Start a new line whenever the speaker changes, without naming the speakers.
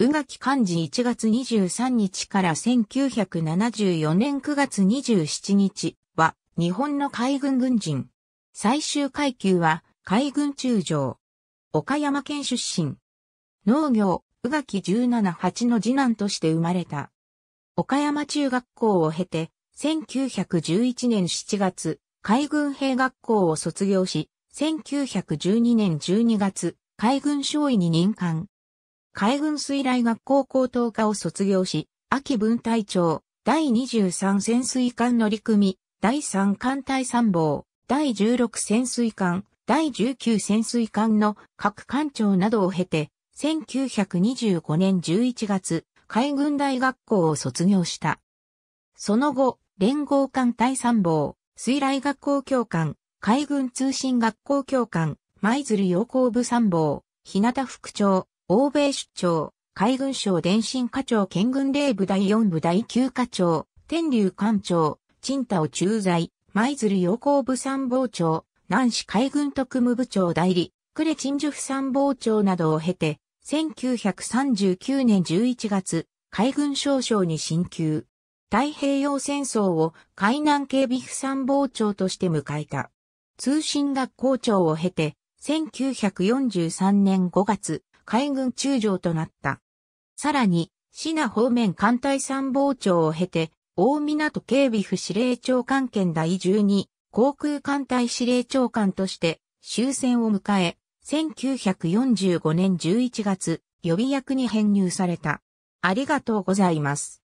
宇垣漢字1月23日から1974年9月27日は日本の海軍軍人。最終階級は海軍中将。岡山県出身。農業、宇垣178の次男として生まれた。岡山中学校を経て、1911年7月、海軍兵学校を卒業し、1912年12月、海軍少尉に任官。海軍水雷学校高等科を卒業し、秋分隊長、第23潜水艦乗組、第3艦隊参謀、第16潜水艦、第19潜水艦の各艦長などを経て、1925年11月、海軍大学校を卒業した。その後、連合艦隊参謀、水雷学校教官、海軍通信学校教官、舞鶴洋光部参謀、日向副長、欧米出張、海軍省電信課長県軍令部第4部第9課長、天竜艦長、陳太を駐在、舞鶴陽光部参謀長、南市海軍特務部長代理、呉陳樹府参謀長などを経て、1939年11月、海軍少将に進級。太平洋戦争を海南警備府参謀長として迎えた。通信学校長を経て、1943年5月、海軍中将となった。さらに、シナ方面艦隊参謀長を経て、大港警備府司令長官権第12航空艦隊司令長官として終戦を迎え、1945年11月、予備役に編入された。ありがとうございます。